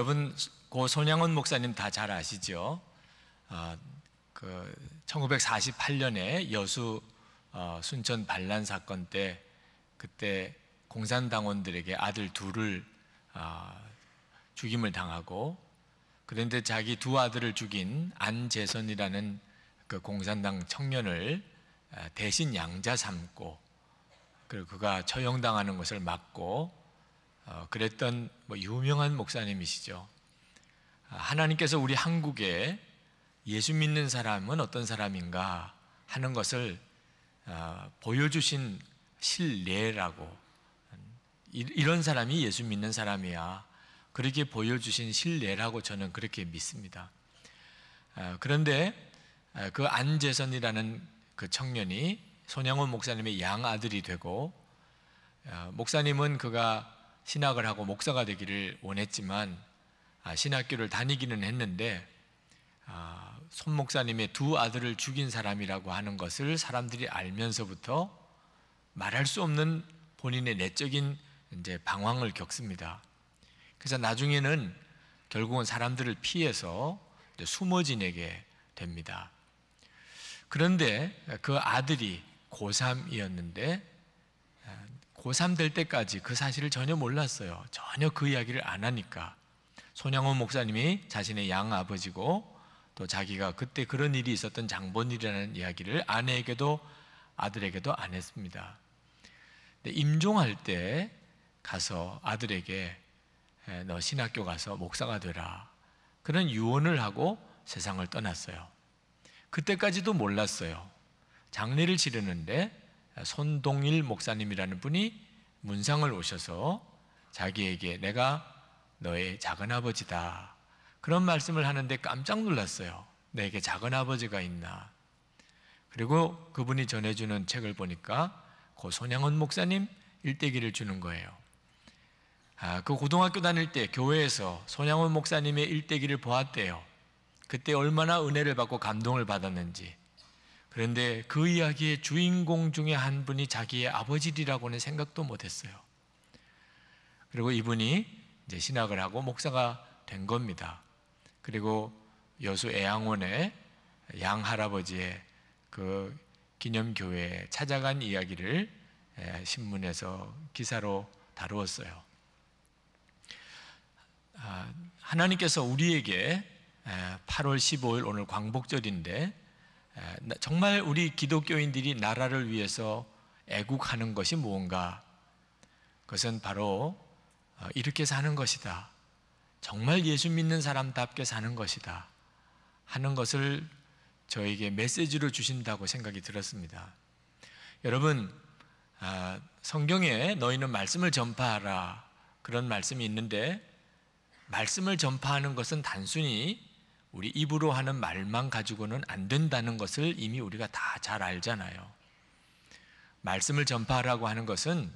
여러분 고 손양원 목사님 다 잘 아시죠? 아, 그 1948년에 여수 어, 순천 반란 사건 때 그때 공산당원들에게 아들 둘을 어, 죽임을 당하고 그런데 자기 두 아들을 죽인 안재선이라는 그 공산당 청년을 아, 대신 양자 삼고 그리고 그가 처형당하는 것을 막고 어, 그랬던 뭐 유명한 목사님이시죠. 아, 하나님께서 우리 한국에 예수 믿는 사람은 어떤 사람인가 하는 것을 아, 보여주신 실례라고 이런 사람이 예수 믿는 사람이야 그렇게 보여주신 실례라고 저는 그렇게 믿습니다. 아, 그런데 그 안재선이라는 그 청년이 손양원 목사님의 양아들이 되고 목사님은 그가 신학을 하고 목사가 되기를 원했지만 아, 신학교를 다니기는 했는데 아, 손 목사님의 두 아들을 죽인 사람이라고 하는 것을 사람들이 알면서부터 말할 수 없는 본인의 내적인 이제 방황을 겪습니다. 그래서 나중에는 결국은 사람들을 피해서 숨어 지내게 됩니다. 그런데 그 아들이 고3이었는데 고3 될 때까지 그 사실을 전혀 몰랐어요. 전혀 그 이야기를 안 하니까. 손양호 목사님이 자신의 양 아버지고 또 자기가 그때 그런 일이 있었던 장본이라는 이야기를 아내에게도 아들에게도 안 했습니다. 임종할 때 가서 아들에게 너 신학교 가서 목사가 되라. 그런 유언을 하고 세상을 떠났어요. 그때까지도 몰랐어요. 장례를 치르는데 손동일 목사님이라는 분이 문상을 오셔서 자기에게 내가 너의 작은아버지다. 그런 말씀을 하는데 깜짝 놀랐어요. 내게 작은아버지가 있나. 그리고 그분이 전해주는 책을 보니까 고 그 손양원 목사님 일대기를 주는 거예요. 아, 그 고등학교 다닐 때 교회에서 손양원 목사님의 일대기를 보았대요. 그때 얼마나 은혜를 받고 감동을 받았는지. 그런데 그 이야기의 주인공 중에 한 분이 자기의 아버지라고는 생각도 못했어요. 그리고 이분이 이제 신학을 하고 목사가 된 겁니다. 그리고 여수 애양원의 양 할아버지의 그 기념교회에 찾아간 이야기를 예, 신문에서 기사로 다루었어요. 아, 하나님께서 우리에게 8월 예, 15일 오늘 광복절인데 아, 정말 우리 기독교인들이 나라를 위해서 애국하는 것이 무언가? 그것은 바로 어, 이렇게 사는 것이다. 정말 예수 믿는 사람답게 사는 것이다. 하는 것을 저에게 메시지로 주신다고 생각이 들었습니다. 여러분, 아, 성경에 너희는 말씀을 전파하라. 그런 말씀이 있는데, 말씀을 전파하는 것은 단순히 우리 입으로 하는 말만 가지고는 안 된다는 것을 이미 우리가 다 잘 알잖아요. 말씀을 전파하라고 하는 것은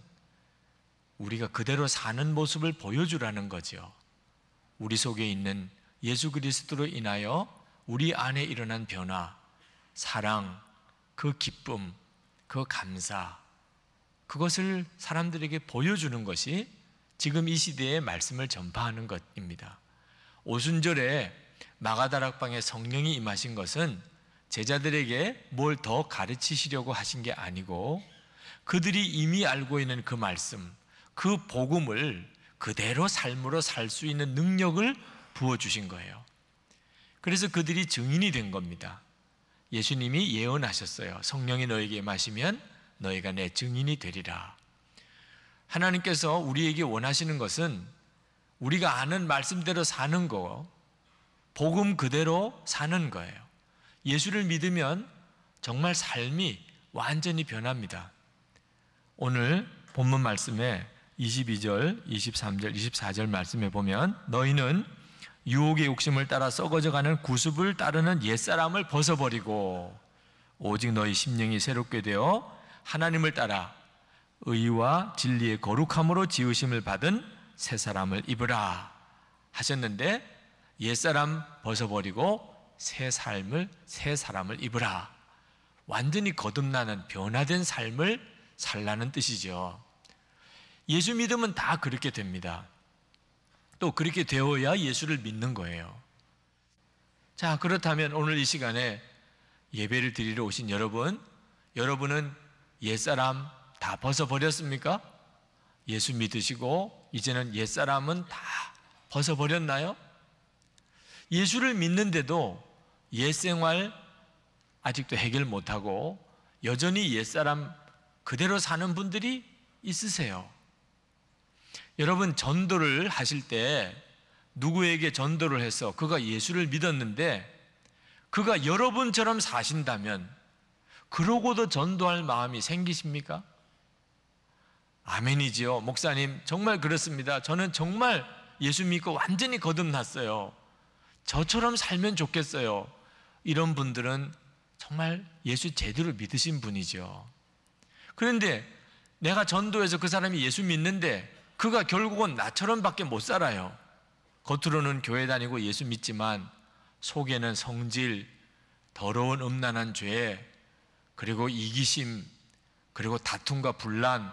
우리가 그대로 사는 모습을 보여주라는 거지 우리 속에 있는 예수 그리스도로 인하여 우리 안에 일어난 변화, 사랑, 그 기쁨, 그 감사, 그것을 사람들에게 보여주는 것이 지금 이 시대의 말씀을 전파하는 것입니다. 오순절에 마가다락방에 성령이 임하신 것은 제자들에게 뭘 더 가르치시려고 하신 게 아니고 그들이 이미 알고 있는 그 말씀, 그 복음을 그대로 삶으로 살 수 있는 능력을 부어주신 거예요. 그래서 그들이 증인이 된 겁니다. 예수님이 예언하셨어요. 성령이 너에게 마시면 너희가 내 증인이 되리라. 하나님께서 우리에게 원하시는 것은 우리가 아는 말씀대로 사는 거, 복음 그대로 사는 거예요. 예수를 믿으면 정말 삶이 완전히 변합니다. 오늘 본문 말씀에 22절, 23절, 24절 말씀에 보면 너희는 유혹의 욕심을 따라 썩어져가는 구습을 따르는 옛사람을 벗어버리고 오직 너희 심령이 새롭게 되어 하나님을 따라 의와 진리의 거룩함으로 지으심을 받은 새 사람을 입으라 하셨는데 옛사람 벗어버리고 새 삶을 새 사람을 입으라. 완전히 거듭나는 변화된 삶을 살라는 뜻이죠. 예수 믿으면 다 그렇게 됩니다. 또 그렇게 되어야 예수를 믿는 거예요. 자, 그렇다면 오늘 이 시간에 예배를 드리러 오신 여러분, 여러분은 옛사람 다 벗어버렸습니까? 예수 믿으시고 이제는 옛사람은 다 벗어버렸나요? 예수를 믿는데도 옛생활 아직도 해결 못하고 여전히 옛사람 그대로 사는 분들이 있으세요. 여러분 전도를 하실 때 누구에게 전도를 해서 그가 예수를 믿었는데 그가 여러분처럼 사신다면 그러고도 전도할 마음이 생기십니까? 아멘이지요. 목사님, 정말 그렇습니다. 저는 정말 예수 믿고 완전히 거듭났어요. 저처럼 살면 좋겠어요. 이런 분들은 정말 예수 제대로 믿으신 분이죠. 그런데 내가 전도해서 그 사람이 예수 믿는데 그가 결국은 나처럼밖에 못 살아요. 겉으로는 교회 다니고 예수 믿지만 속에는 성질, 더러운 음란한 죄, 그리고 이기심, 그리고 다툼과 분란,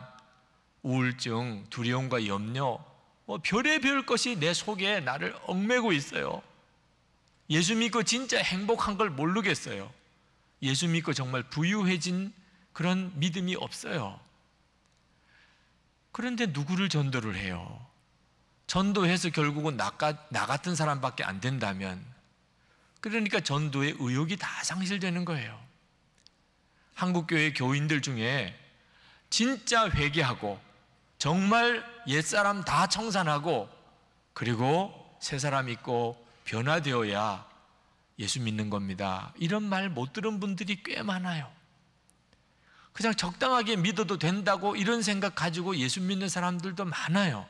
우울증, 두려움과 염려, 뭐 별의별 것이 내 속에 나를 얽매고 있어요. 예수 믿고 진짜 행복한 걸 모르겠어요. 예수 믿고 정말 부유해진 그런 믿음이 없어요. 그런데 누구를 전도를 해요? 전도해서 결국은 나, 나 같은 사람밖에 안 된다면 그러니까 전도의 의욕이 다 상실되는 거예요. 한국교회 교인들 중에 진짜 회개하고 정말 옛사람 다 청산하고 그리고 새 사람 있고 변화되어야 예수 믿는 겁니다. 이런 말 못 들은 분들이 꽤 많아요. 그냥 적당하게 믿어도 된다고 이런 생각 가지고 예수 믿는 사람들도 많아요.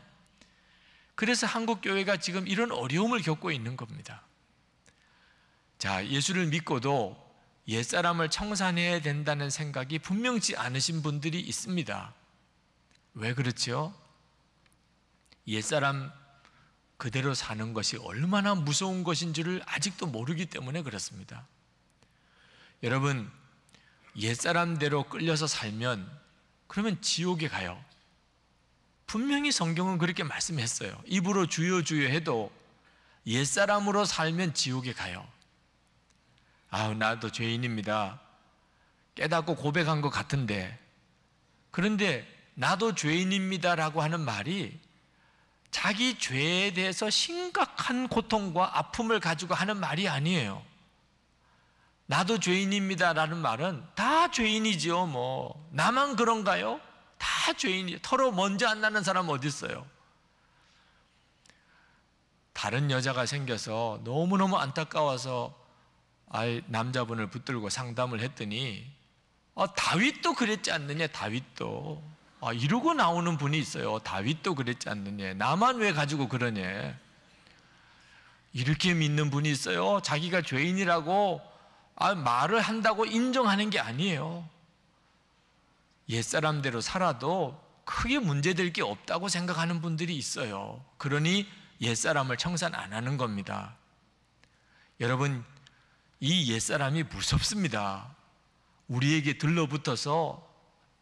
그래서 한국 교회가 지금 이런 어려움을 겪고 있는 겁니다. 자, 예수를 믿고도 옛사람을 청산해야 된다는 생각이 분명치 않으신 분들이 있습니다. 왜 그렇지요? 옛사람 그대로 사는 것이 얼마나 무서운 것인지를 아직도 모르기 때문에 그렇습니다. 여러분, 옛사람대로 끌려서 살면 그러면 지옥에 가요. 분명히 성경은 그렇게 말씀했어요. 입으로 주여 주여 해도 옛사람으로 살면 지옥에 가요. 아, 나도 죄인입니다. 깨닫고 고백한 것 같은데. 그런데 나도 죄인입니다라고 하는 말이 자기 죄에 대해서 심각한 고통과 아픔을 가지고 하는 말이 아니에요. 나도 죄인입니다라는 말은 다 죄인이지요, 뭐. 나만 그런가요? 다 죄인이. 털어 먼지 안 나는 사람 어디 있어요? 다른 여자가 생겨서 너무너무 안타까워서 아이 남자분을 붙들고 상담을 했더니 어, 다윗도 그랬지 않느냐, 다윗도. 아, 이러고 나오는 분이 있어요. 다윗도 그랬지 않느냐. 나만 왜 가지고 그러냐. 이렇게 믿는 분이 있어요. 자기가 죄인이라고 아, 말을 한다고 인정하는 게 아니에요. 옛사람대로 살아도 크게 문제될 게 없다고 생각하는 분들이 있어요. 그러니 옛사람을 청산 안 하는 겁니다. 여러분, 이 옛사람이 무섭습니다. 우리에게 들러붙어서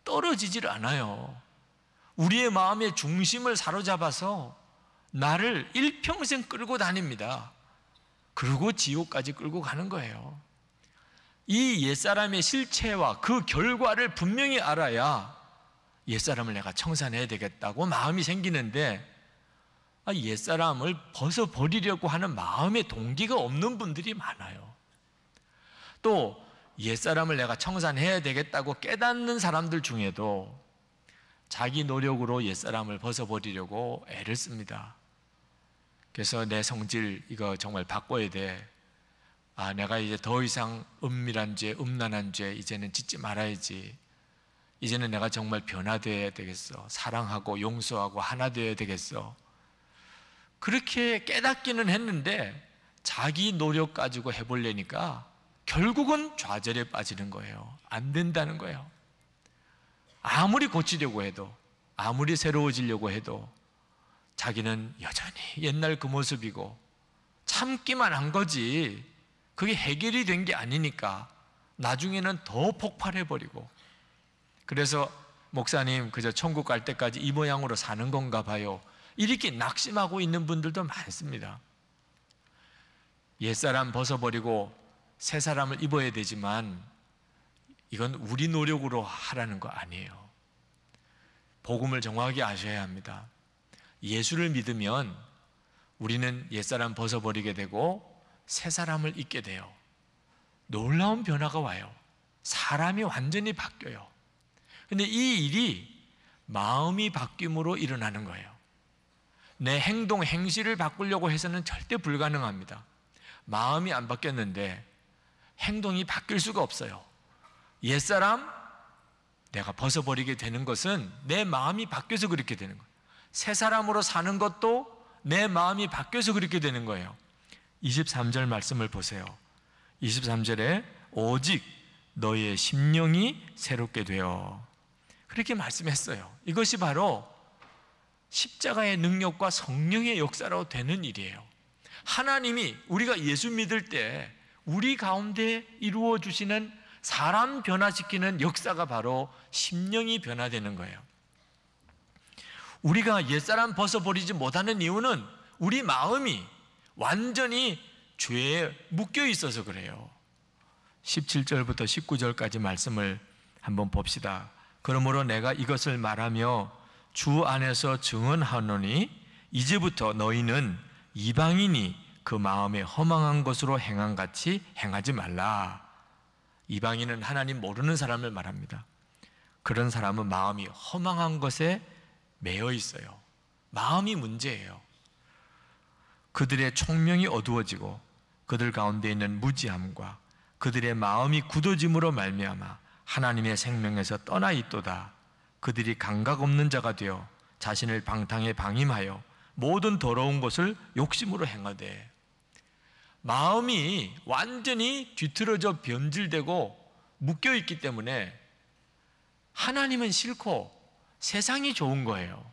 떨어지질 않아요. 우리의 마음의 중심을 사로잡아서 나를 일평생 끌고 다닙니다. 그리고 지옥까지 끌고 가는 거예요. 이 옛사람의 실체와 그 결과를 분명히 알아야 옛사람을 내가 청산해야 되겠다고 마음이 생기는데 아, 옛사람을 벗어버리려고 하는 마음의 동기가 없는 분들이 많아요. 또 옛사람을 내가 청산해야 되겠다고 깨닫는 사람들 중에도 자기 노력으로 옛사람을 벗어버리려고 애를 씁니다. 그래서 내 성질 이거 정말 바꿔야 돼. 아, 내가 이제 더 이상 은밀한 죄, 음란한 죄 이제는 짓지 말아야지. 이제는 내가 정말 변화되어야 되겠어. 사랑하고 용서하고 하나 되어야 되겠어. 그렇게 깨닫기는 했는데 자기 노력 가지고 해보려니까 결국은 좌절에 빠지는 거예요. 안 된다는 거예요. 아무리 고치려고 해도, 아무리 새로워지려고 해도, 자기는 여전히 옛날 그 모습이고, 참기만 한 거지, 그게 해결이 된 게 아니니까, 나중에는 더 폭발해버리고, 그래서 목사님, 그저 천국 갈 때까지 이 모양으로 사는 건가 봐요. 이렇게 낙심하고 있는 분들도 많습니다. 옛사람 벗어버리고 새 사람을 입어야 되지만 이건 우리 노력으로 하라는 거 아니에요. 복음을 정확히 아셔야 합니다. 예수를 믿으면 우리는 옛사람 벗어버리게 되고 새 사람을 잊게 돼요. 놀라운 변화가 와요. 사람이 완전히 바뀌어요. 근데 이 일이 마음이 바뀜으로 일어나는 거예요. 내 행동, 행실을 바꾸려고 해서는 절대 불가능합니다. 마음이 안 바뀌었는데 행동이 바뀔 수가 없어요. 옛사람 내가 벗어버리게 되는 것은 내 마음이 바뀌어서 그렇게 되는 거예요. 새 사람으로 사는 것도 내 마음이 바뀌어서 그렇게 되는 거예요. 23절 말씀을 보세요. 23절에 오직 너의 심령이 새롭게 되어 그렇게 말씀했어요. 이것이 바로 십자가의 능력과 성령의 역사로 되는 일이에요. 하나님이 우리가 예수 믿을 때 우리 가운데 이루어 주시는 사람 변화시키는 역사가 바로 심령이 변화되는 거예요. 우리가 옛사람 벗어버리지 못하는 이유는 우리 마음이 완전히 죄에 묶여 있어서 그래요. 17절부터 19절까지 말씀을 한번 봅시다. 그러므로 내가 이것을 말하며 주 안에서 증언하노니 이제부터 너희는 이방인이 그 마음에 허망한 것으로 행한 같이 행하지 말라. 이방인은 하나님 모르는 사람을 말합니다. 그런 사람은 마음이 허망한 것에 매여 있어요. 마음이 문제예요. 그들의 총명이 어두워지고 그들 가운데 있는 무지함과 그들의 마음이 굳어짐으로 말미암아 하나님의 생명에서 떠나 있도다. 그들이 감각 없는 자가 되어 자신을 방탕에 방임하여 모든 더러운 것을 욕심으로 행하되 마음이 완전히 뒤틀어져 변질되고 묶여 있기 때문에 하나님은 싫고 세상이 좋은 거예요.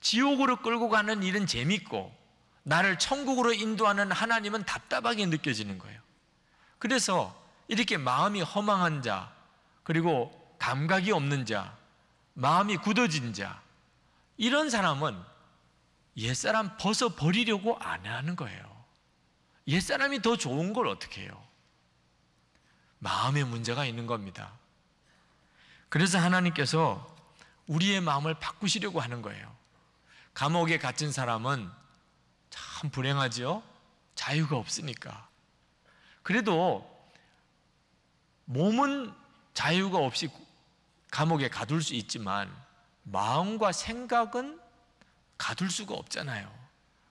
지옥으로 끌고 가는 일은 재밌고 나를 천국으로 인도하는 하나님은 답답하게 느껴지는 거예요. 그래서 이렇게 마음이 허망한 자, 그리고 감각이 없는 자, 마음이 굳어진 자, 이런 사람은 옛사람 벗어버리려고 안 하는 거예요. 옛사람이 더 좋은 걸 어떻게 해요? 마음의 문제가 있는 겁니다. 그래서 하나님께서 우리의 마음을 바꾸시려고 하는 거예요. 감옥에 갇힌 사람은 참 불행하지요? 자유가 없으니까. 그래도 몸은 자유가 없이 감옥에 가둘 수 있지만 마음과 생각은 가둘 수가 없잖아요.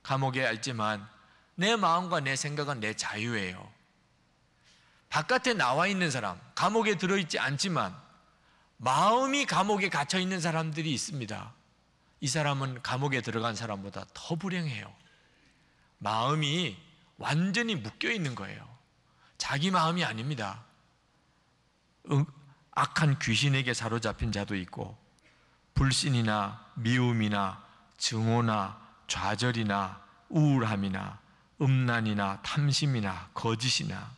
감옥에 있지만 내 마음과 내 생각은 내 자유예요. 바깥에 나와 있는 사람, 감옥에 들어있지 않지만 마음이 감옥에 갇혀 있는 사람들이 있습니다. 이 사람은 감옥에 들어간 사람보다 더 불행해요. 마음이 완전히 묶여 있는 거예요. 자기 마음이 아닙니다. 응, 악한 귀신에게 사로잡힌 자도 있고, 불신이나 미움이나 증오나 좌절이나 우울함이나 음란이나 탐심이나 거짓이나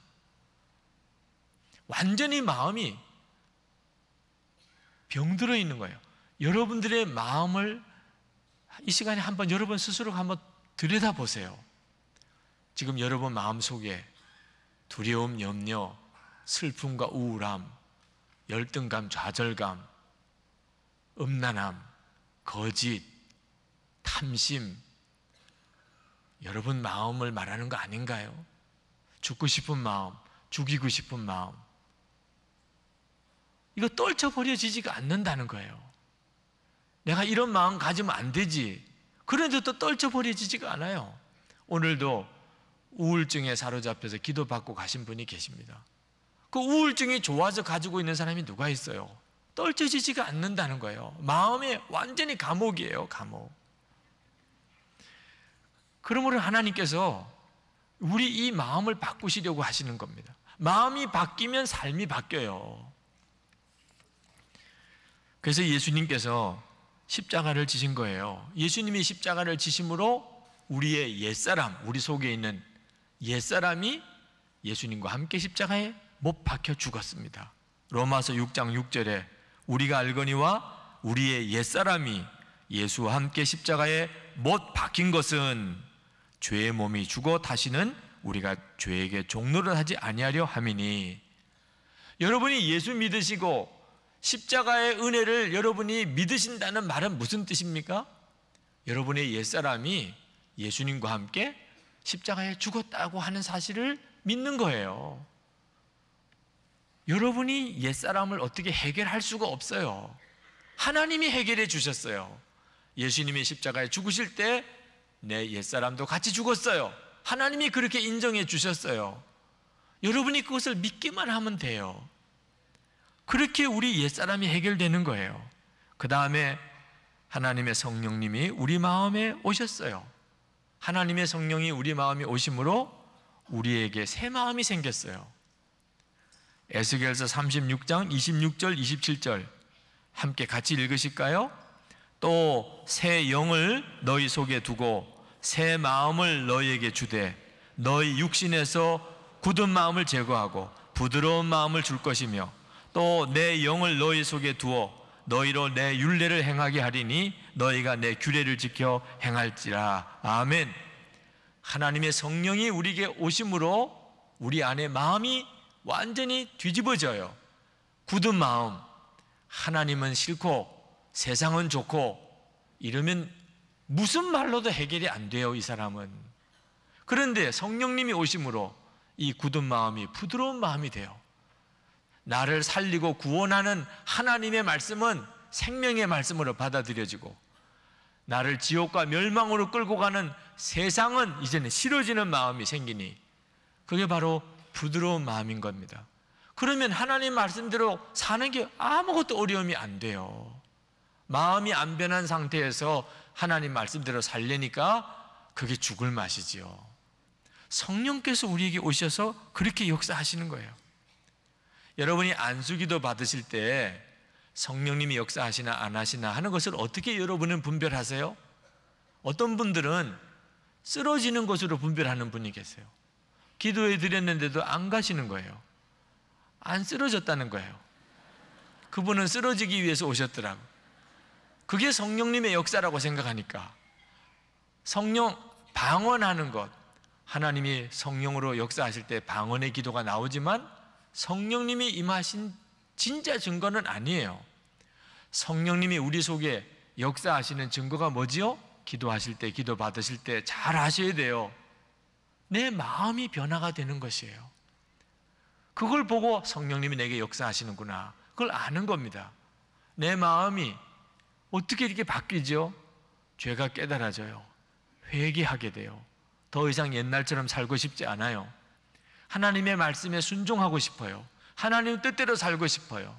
완전히 마음이 병들어 있는 거예요. 여러분들의 마음을 이 시간에 한번 여러분 스스로 한번 들여다 보세요. 지금 여러분 마음 속에 두려움, 염려, 슬픔과 우울함, 열등감, 좌절감, 음란함, 거짓, 탐심, 여러분 마음을 말하는 거 아닌가요? 죽고 싶은 마음, 죽이고 싶은 마음. 이거 떨쳐버려지지가 않는다는 거예요. 내가 이런 마음 가지면 안 되지. 그런데 또 떨쳐버려지지가 않아요. 오늘도 우울증에 사로잡혀서 기도받고 가신 분이 계십니다. 그 우울증이 좋아서 가지고 있는 사람이 누가 있어요? 떨쳐지지가 않는다는 거예요. 마음이 완전히 감옥이에요, 감옥. 그러므로 하나님께서 우리 이 마음을 바꾸시려고 하시는 겁니다. 마음이 바뀌면 삶이 바뀌어요. 그래서 예수님께서 십자가를 지신 거예요. 예수님이 십자가를 지심으로 우리의 옛사람, 우리 속에 있는 옛사람이 예수님과 함께 십자가에 못 박혀 죽었습니다. 로마서 6장 6절에 우리가 알거니와 우리의 옛사람이 예수와 함께 십자가에 못 박힌 것은 죄의 몸이 죽어 다시는 우리가 죄에게 종로를 하지 아니하려 함이니 여러분이 예수 믿으시고 십자가의 은혜를 여러분이 믿으신다는 말은 무슨 뜻입니까? 여러분의 옛사람이 예수님과 함께 십자가에 죽었다고 하는 사실을 믿는 거예요. 여러분이 옛사람을 어떻게 해결할 수가 없어요. 하나님이 해결해 주셨어요. 예수님이 십자가에 죽으실 때내 옛사람도 같이 죽었어요. 하나님이 그렇게 인정해 주셨어요. 여러분이 그것을 믿기만 하면 돼요. 그렇게 우리 옛사람이 해결되는 거예요. 그 다음에 하나님의 성령님이 우리 마음에 오셨어요. 하나님의 성령이 우리 마음에 오심으로 우리에게 새 마음이 생겼어요. 에스겔서 36장 26절 27절 함께 같이 읽으실까요? 또 새 영을 너희 속에 두고 새 마음을 너희에게 주되 너희 육신에서 굳은 마음을 제거하고 부드러운 마음을 줄 것이며 또 내 영을 너희 속에 두어 너희로 내 윤례를 행하게 하리니 너희가 내 규례를 지켜 행할지라 아멘 하나님의 성령이 우리에게 오심으로 우리 안에 마음이 완전히 뒤집어져요 굳은 마음 하나님은 싫고 세상은 좋고 이러면 무슨 말로도 해결이 안 돼요, 이 사람은. 그런데 성령님이 오심으로 이 굳은 마음이 부드러운 마음이 돼요. 나를 살리고 구원하는 하나님의 말씀은 생명의 말씀으로 받아들여지고 나를 지옥과 멸망으로 끌고 가는 세상은 이제는 싫어지는 마음이 생기니 그게 바로 부드러운 마음인 겁니다. 그러면 하나님 말씀대로 사는 게 아무것도 어려움이 안 돼요. 마음이 안 변한 상태에서 하나님 말씀대로 살려니까 그게 죽을 맛이지요. 성령께서 우리에게 오셔서 그렇게 역사하시는 거예요. 여러분이 안수기도 받으실 때 성령님이 역사하시나 안 하시나 하는 것을 어떻게 여러분은 분별하세요? 어떤 분들은 쓰러지는 것으로 분별하는 분이 계세요. 기도해 드렸는데도 안 가시는 거예요. 안 쓰러졌다는 거예요. 그분은 쓰러지기 위해서 오셨더라고요. 그게 성령님의 역사라고 생각하니까 성령 방언하는 것 하나님이 성령으로 역사하실 때 방언의 기도가 나오지만 성령님이 임하신 진짜 증거는 아니에요. 성령님이 우리 속에 역사하시는 증거가 뭐지요? 기도하실 때, 기도 받으실 때 잘 하셔야 돼요. 내 마음이 변화가 되는 것이에요. 그걸 보고 성령님이 내게 역사하시는구나. 그걸 아는 겁니다. 내 마음이 어떻게 이렇게 바뀌죠? 죄가 깨달아져요. 회개하게 돼요. 더 이상 옛날처럼 살고 싶지 않아요. 하나님의 말씀에 순종하고 싶어요. 하나님 뜻대로 살고 싶어요.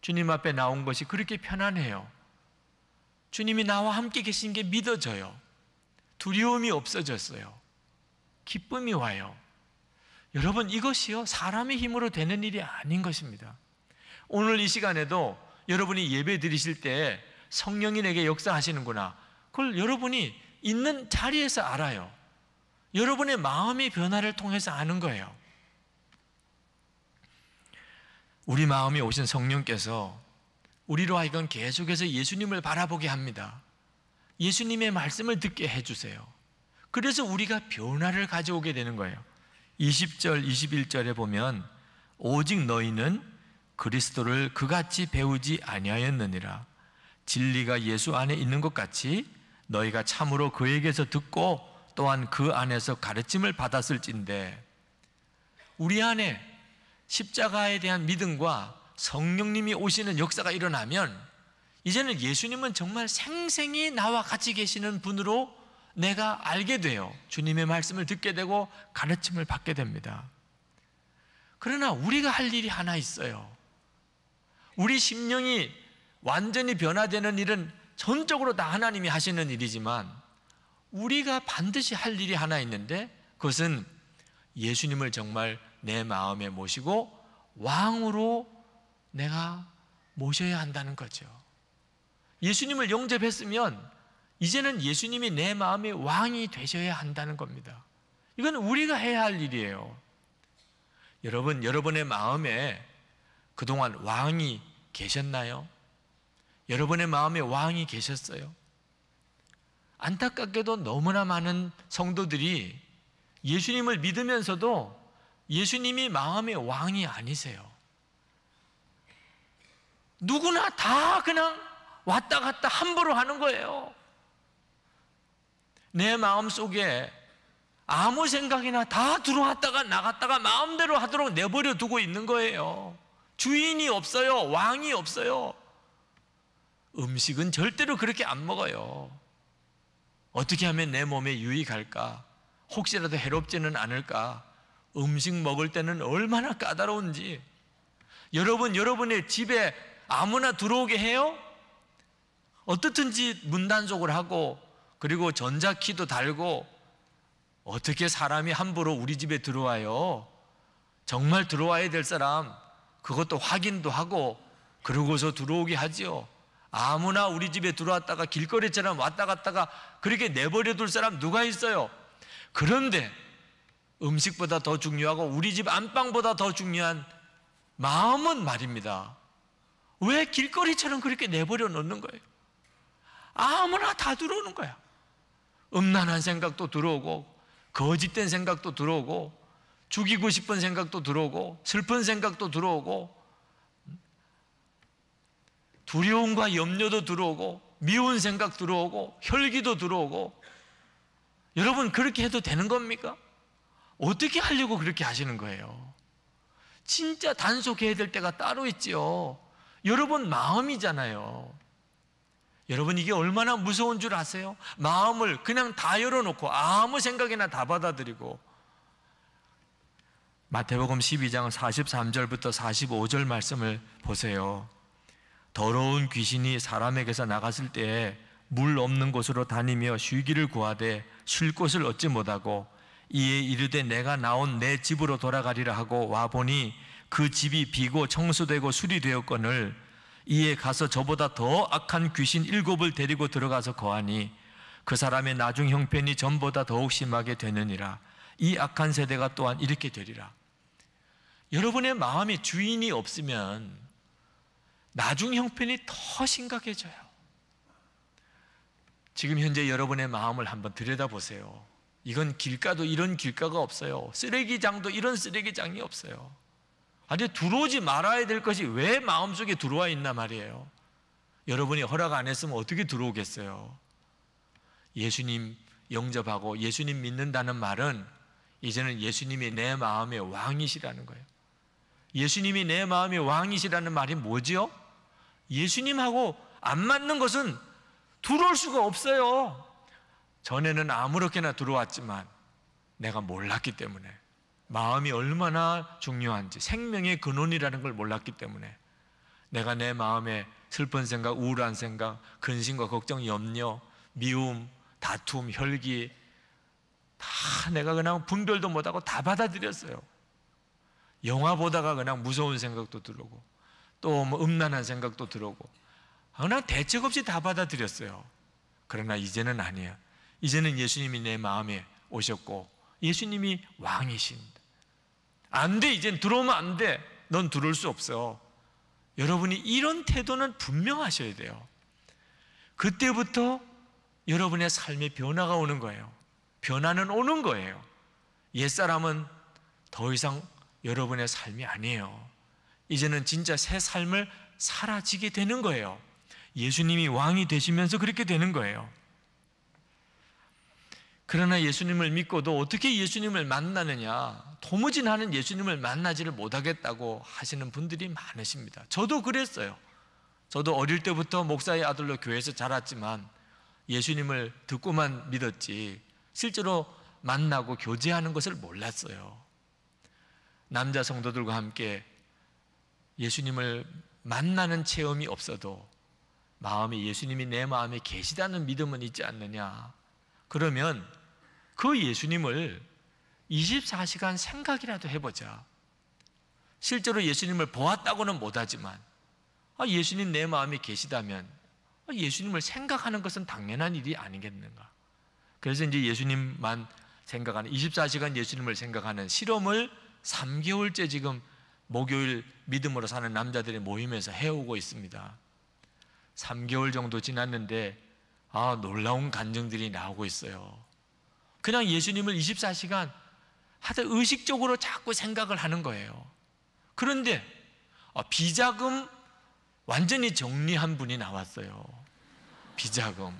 주님 앞에 나온 것이 그렇게 편안해요. 주님이 나와 함께 계신 게 믿어져요. 두려움이 없어졌어요. 기쁨이 와요. 여러분, 이것이요, 사람의 힘으로 되는 일이 아닌 것입니다. 오늘 이 시간에도 여러분이 예배 드리실 때 성령이 내게 역사하시는구나. 그걸 여러분이 있는 자리에서 알아요. 여러분의 마음의 변화를 통해서 아는 거예요. 우리 마음에 오신 성령께서 우리로 하여금 계속해서 예수님을 바라보게 합니다. 예수님의 말씀을 듣게 해주세요. 그래서 우리가 변화를 가져오게 되는 거예요. 20절, 21절에 보면 오직 너희는 그리스도를 그같이 배우지 아니하였느니라. 진리가 예수 안에 있는 것 같이 너희가 참으로 그에게서 듣고 또한 그 안에서 가르침을 받았을진데 우리 안에 십자가에 대한 믿음과 성령님이 오시는 역사가 일어나면 이제는 예수님은 정말 생생히 나와 같이 계시는 분으로 내가 알게 돼요. 주님의 말씀을 듣게 되고 가르침을 받게 됩니다. 그러나 우리가 할 일이 하나 있어요. 우리 심령이 완전히 변화되는 일은 전적으로 다 하나님이 하시는 일이지만 우리가 반드시 할 일이 하나 있는데 그것은 예수님을 정말 내 마음에 모시고 왕으로 내가 모셔야 한다는 거죠. 예수님을 영접했으면 이제는 예수님이 내 마음의 왕이 되셔야 한다는 겁니다. 이건 우리가 해야 할 일이에요. 여러분, 여러분의 마음에 그동안 왕이 계셨나요? 여러분의 마음에 왕이 계셨어요. 안타깝게도 너무나 많은 성도들이 예수님을 믿으면서도 예수님이 마음의 왕이 아니세요. 누구나 다 그냥 왔다 갔다 함부로 하는 거예요. 내 마음 속에 아무 생각이나 다 들어왔다가 나갔다가 마음대로 하도록 내버려 두고 있는 거예요. 주인이 없어요. 왕이 없어요. 음식은 절대로 그렇게 안 먹어요. 어떻게 하면 내 몸에 유익할까? 혹시라도 해롭지는 않을까? 음식 먹을 때는 얼마나 까다로운지. 여러분, 여러분의 집에 아무나 들어오게 해요? 어떻든지 문단속을 하고, 그리고 전자키도 달고, 어떻게 사람이 함부로 우리 집에 들어와요? 정말 들어와야 될 사람, 그것도 확인도 하고, 그러고서 들어오게 하지요. 아무나 우리 집에 들어왔다가 길거리처럼 왔다 갔다가 그렇게 내버려 둘 사람 누가 있어요? 그런데 음식보다 더 중요하고 우리 집 안방보다 더 중요한 마음은 말입니다. 왜 길거리처럼 그렇게 내버려 놓는 거예요? 아무나 다 들어오는 거야. 음란한 생각도 들어오고, 거짓된 생각도 들어오고, 죽이고 싶은 생각도 들어오고, 슬픈 생각도 들어오고, 두려움과 염려도 들어오고 미운 생각 들어오고 혈기도 들어오고 여러분 그렇게 해도 되는 겁니까? 어떻게 하려고 그렇게 하시는 거예요? 진짜 단속해야 될 때가 따로 있지 여러분 마음이잖아요. 여러분 이게 얼마나 무서운 줄 아세요? 마음을 그냥 다 열어놓고 아무 생각이나 다 받아들이고 마태복음 12장 43절부터 45절 말씀을 보세요. 더러운 귀신이 사람에게서 나갔을 때에 물 없는 곳으로 다니며 쉬기를 구하되 쉴 곳을 얻지 못하고 이에 이르되 내가 나온 내 집으로 돌아가리라 하고 와 보니 그 집이 비고 청소되고 수리되었거늘 이에 가서 저보다 더 악한 귀신 일곱을 데리고 들어가서 거하니 그 사람의 나중 형편이 전보다 더욱 심하게 되느니라 이 악한 세대가 또한 이렇게 되리라 여러분의 마음이 주인이 없으면 나중 형편이 더 심각해져요. 지금 현재 여러분의 마음을 한번 들여다보세요. 이건 길가도 이런 길가가 없어요. 쓰레기장도 이런 쓰레기장이 없어요. 아주 들어오지 말아야 될 것이 왜 마음속에 들어와 있나 말이에요. 여러분이 허락 안 했으면 어떻게 들어오겠어요? 예수님 영접하고 예수님 믿는다는 말은 이제는 예수님이 내 마음의 왕이시라는 거예요. 예수님이 내 마음의 왕이시라는 말이 뭐지요? 예수님하고 안 맞는 것은 들어올 수가 없어요. 전에는 아무렇게나 들어왔지만 내가 몰랐기 때문에 마음이 얼마나 중요한지 생명의 근원이라는 걸 몰랐기 때문에 내가 내 마음에 슬픈 생각, 우울한 생각, 근심과 걱정, 염려, 미움, 다툼, 혈기 다 내가 그냥 분별도 못하고 다 받아들였어요. 영화 보다가 그냥 무서운 생각도 들어오고 또뭐 음란한 생각도 들어오고 그냥 대책 없이 다 받아들였어요. 그러나 이제는 아니에요. 이제는 예수님이 내 마음에 오셨고 예수님이 왕이십니다. 안 돼, 이젠 들어오면 안 돼. 넌 들어올 수 없어. 여러분이 이런 태도는 분명하셔야 돼요. 그때부터 여러분의 삶에 변화가 오는 거예요. 변화는 오는 거예요. 옛사람은 더 이상 여러분의 삶이 아니에요. 이제는 진짜 새 삶을 사라지게 되는 거예요. 예수님이 왕이 되시면서 그렇게 되는 거예요. 그러나 예수님을 믿고도 어떻게 예수님을 만나느냐, 도무지 나는 예수님을 만나지를 못하겠다고 하시는 분들이 많으십니다. 저도 그랬어요. 저도 어릴 때부터 목사의 아들로 교회에서 자랐지만 예수님을 듣고만 믿었지, 실제로 만나고 교제하는 것을 몰랐어요. 남자 성도들과 함께 예수님을 만나는 체험이 없어도 마음이 예수님이 내 마음에 계시다는 믿음은 있지 않느냐. 그러면 그 예수님을 24시간 생각이라도 해보자. 실제로 예수님을 보았다고는 못하지만 아, 예수님 내 마음에 계시다면 아, 예수님을 생각하는 것은 당연한 일이 아니겠는가. 그래서 이제 예수님만 생각하는 24시간 예수님을 생각하는 실험을 3개월째 지금 목요일 믿음으로 사는 남자들의 모임에서 해오고 있습니다. 3개월 정도 지났는데 아, 놀라운 간증들이 나오고 있어요. 그냥 예수님을 24시간 하여 의식적으로 자꾸 생각을 하는 거예요. 그런데 아, 비자금 완전히 정리한 분이 나왔어요. 비자금.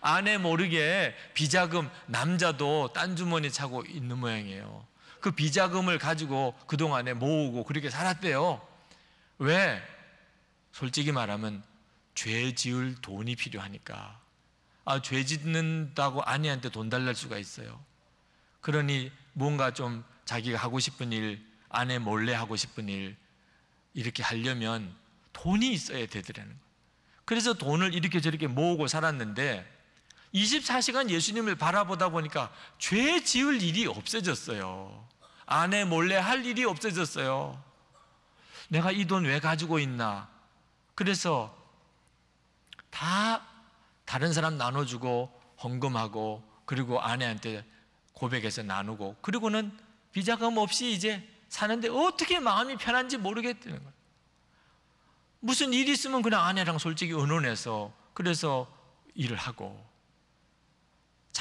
아내 모르게 비자금 남자도 딴 주머니 차고 있는 모양이에요. 그 비자금을 가지고 그동안에 모으고 그렇게 살았대요. 왜? 솔직히 말하면 죄 지을 돈이 필요하니까. 아, 죄 짓는다고 아니한테돈 달랄 수가 있어요. 그러니 뭔가 좀 자기가 하고 싶은 일, 아내 몰래 하고 싶은 일, 이렇게 하려면 돈이 있어야 되더라는 거예요. 그래서 돈을 이렇게 저렇게 모으고 살았는데 24시간 예수님을 바라보다 보니까 죄 지을 일이 없어졌어요. 아내 몰래 할 일이 없어졌어요. 내가 이 돈 왜 가지고 있나? 그래서 다 다른 사람 나눠주고 헌금하고 그리고 아내한테 고백해서 나누고 그리고는 비자금 없이 이제 사는데 어떻게 마음이 편한지 모르겠다는 거예요. 무슨 일 있으면 그냥 아내랑 솔직히 의논해서 그래서 일을 하고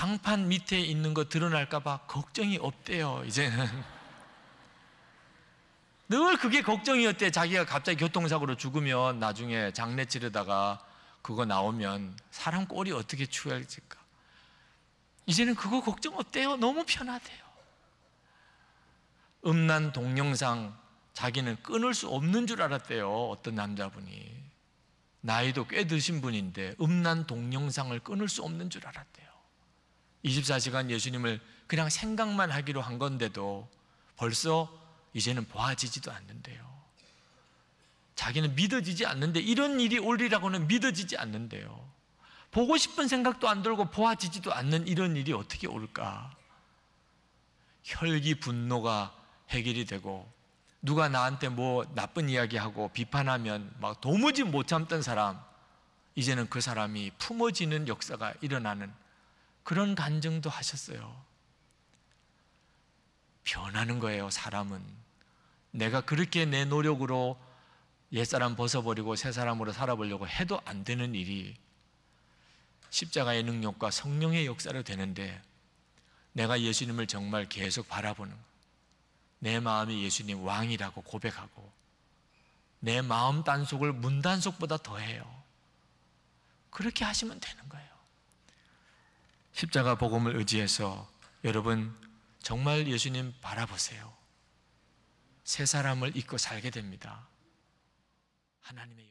장판 밑에 있는 거 드러날까봐 걱정이 없대요, 이제는. 늘 그게 걱정이었대. 자기가 갑자기 교통사고로 죽으면 나중에 장례 치르다가 그거 나오면 사람 꼴이 어떻게 추해질까. 이제는 그거 걱정 없대요. 너무 편하대요. 음란 동영상 자기는 끊을 수 없는 줄 알았대요. 어떤 남자분이. 나이도 꽤 드신 분인데 음란 동영상을 끊을 수 없는 줄 알았대요. 24시간 예수님을 그냥 생각만 하기로 한 건데도 벌써 이제는 보아지지도 않는데요. 자기는 믿어지지 않는데 이런 일이 올리라고는 믿어지지 않는데요. 보고 싶은 생각도 안 들고 보아지지도 않는 이런 일이 어떻게 올까? 혈기 분노가 해결이 되고 누가 나한테 뭐 나쁜 이야기하고 비판하면 막 도무지 못 참던 사람 이제는 그 사람이 품어지는 역사가 일어나는 그런 간증도 하셨어요. 변하는 거예요, 사람은. 내가 그렇게 내 노력으로 옛사람 벗어버리고 새사람으로 살아보려고 해도 안 되는 일이 십자가의 능력과 성령의 역사로 되는데 내가 예수님을 정말 계속 바라보는 내 마음이 예수님 왕이라고 고백하고 내 마음 단속을 문 단속보다 더해요. 그렇게 하시면 되는 거예요. 십자가 복음을 의지해서 여러분 정말 예수님 바라보세요. 새 사람을 잊고 살게 됩니다. 하나님의